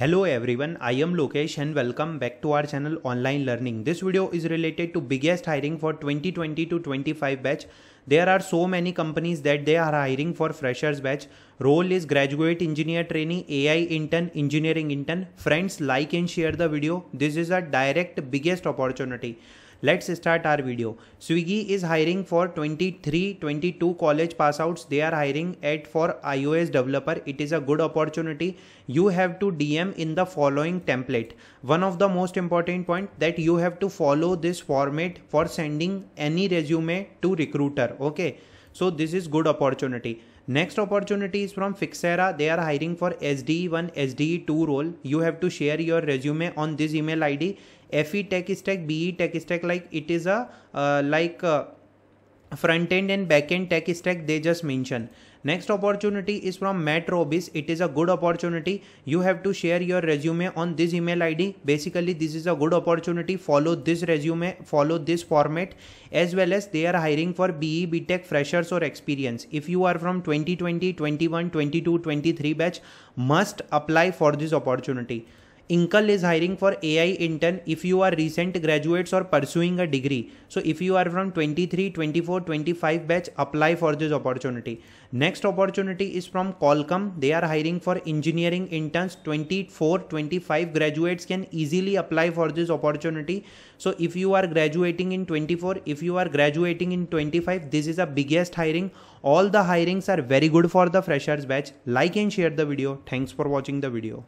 Hello everyone, I am Lokesh and welcome back to our channel Online Learning. This video is related to biggest hiring for 2020 to 25 batch there are so many companies that they are hiring for freshers batch role is graduate engineer trainee ai intern engineering intern friends like and share the video this is a direct biggest opportunity let's start our video swiggy is hiring for 23 22 college passouts they are hiring at for ios developer it is a good opportunity you have to dm in the following template one of the most important point that you have to follow this format for sending any resume to recruiter year okay so this is good opportunity next opportunity is from fixera they are hiring for sde1 sde2 role you have to share your resume on this email id fe tech stack be tech stack like it is a uh, like uh, front end and back end tech stack they just mentioned next opportunity is from matt robis it is a good opportunity you have to share your resume on this email id basically this is a good opportunity follow this resume follow this format as well as they are hiring for be btech freshers or experience if you are from 2020 21 22 23 batch must apply for this opportunity Inkal is hiring for AI intern if you are recent graduates or pursuing a degree. So if you are from 23, 24, 25 batch, apply for this opportunity. Next opportunity is from Qualcomm. They are hiring for engineering interns. 24, 25 graduates can easily apply for this opportunity. So if you are graduating in 24, if you are graduating in 25, this is the biggest hiring. All the hirings are very good for the freshers batch. Like and share the video. Thanks for watching the video.